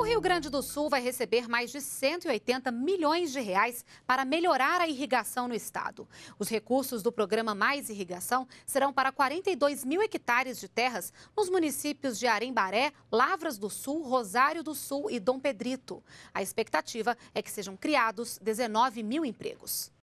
O Rio Grande do Sul vai receber mais de 180 milhões de reais para melhorar a irrigação no estado. Os recursos do programa Mais Irrigação serão para 42 mil hectares de terras nos municípios de Arembaré, Lavras do Sul, Rosário do Sul e Dom Pedrito. A expectativa é que sejam criados 19 mil empregos.